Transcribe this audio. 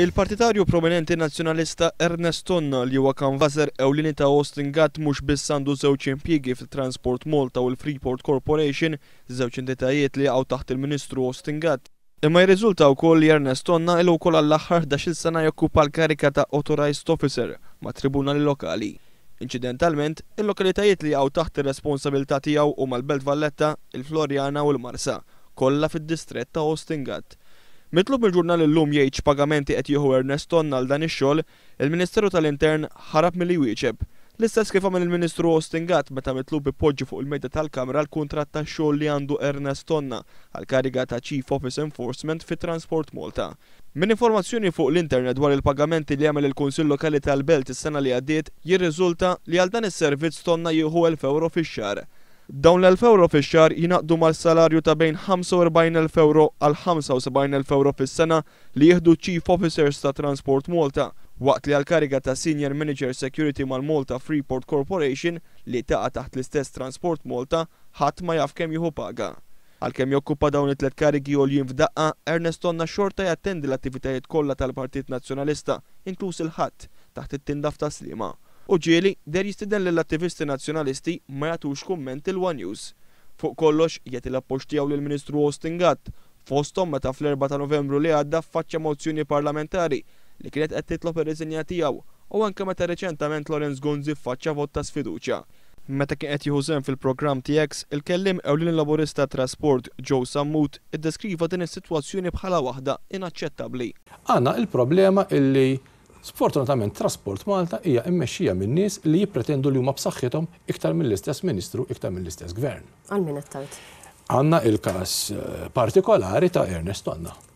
Il-partitarju prominenti nazjonalista Ernest Tonna li huwa kanvaser ewlini ta' Austin Gatt mhux biss għandu żewġ impjiegi fit-Transport Malta u l-Freeport Corporation, żewġ indetajiet li għaw taħt il-Ministru Austin Gatt. Imma jirriżulta wkoll li Ernest Tonna il wkoll għall-aħħar xil sena jokkupa l-karika ta' Authorized Officer ma' tribunali lokali. Inċidentalment, il-lokalitajiet li għaw taħt ir-responsabilità tiegħu u mal belt Valletta, il-Florjana u l-Marsa, kollha fid distretta ta' Austin Gatt. Mitlub il-ġurnal l-lum jgħid pagamenti qed jieħu Erneston għal dan ix-xogħol, il-Ministeru tal-Intern ħarab milli wieġeb. L-istess kif għamel il-Ministru Ostingat meta mitlub ipoġġi fuq il-mejda tal-Kamra l-kuntratt tax-xogħol li għandu Ernest Tonna għal kariga ta' Chief Office Enforcement fit-Transport Malta. Min informazzjoni fuq l-internet dwar il-pagamenti li għamel il-Kunsill Lokali tal-Belt is-sena li għaddiet jirriżulta li għal dan is-servizz tonna jieħu 1000 euro fix-xahar. Dawn l-1000 euro fix-xar jinaqdu mal-salarju ta' bejn 45.000 euro għal 75.000 euro fis-sena li jieħdu Chief Officers ta' Transport Malta waqt li għal-kariga ta' Senior Manager Security mal-Malta Freeport Corporation li ta' taħt l-istess Transport Malta ħadd ma jaf kemm jieħu paga. Għalkemm jokkupa dawn it-tlet karigi u l-jim f'daqqa, Ernest Tonna xorta jattendi l-attivitajiet kollha tal-Partit Nazzjonalista, inklus il-ħadd taħt it-tindaf ta' slima. U ġieli, der jistiden l-attivisti nazjonalisti ma jatux kumment il-One News. Fuq kollox jiet il appoċti tiegħu l ministru Austin Gatt, fostom meta fl-4 ta' Novembru li għadda faċċa mozzjoni parlamentari li kienet qed titlob ir-riżenja tiegħu u anke meta reċentament Lorenz Gonzi faċċa vot ta' sfiduċja. Meta kien qed jieħu fil-programm TX, il-kellim ewlin laburista trasport Joe Sammut iddeskriva din is-sitwazzjoni bħala waħda inaċċettabbli. Għandna il-problema illi Sfortunatament, Trasport Malta hija immexxija minn nies li jippretendu li huma b'saħħithom iktar mill-istess Ministru, iktar mill-istess Gvern. Għal min qed Għandna il-każ eh, partikolari ta' Ernest Tonna.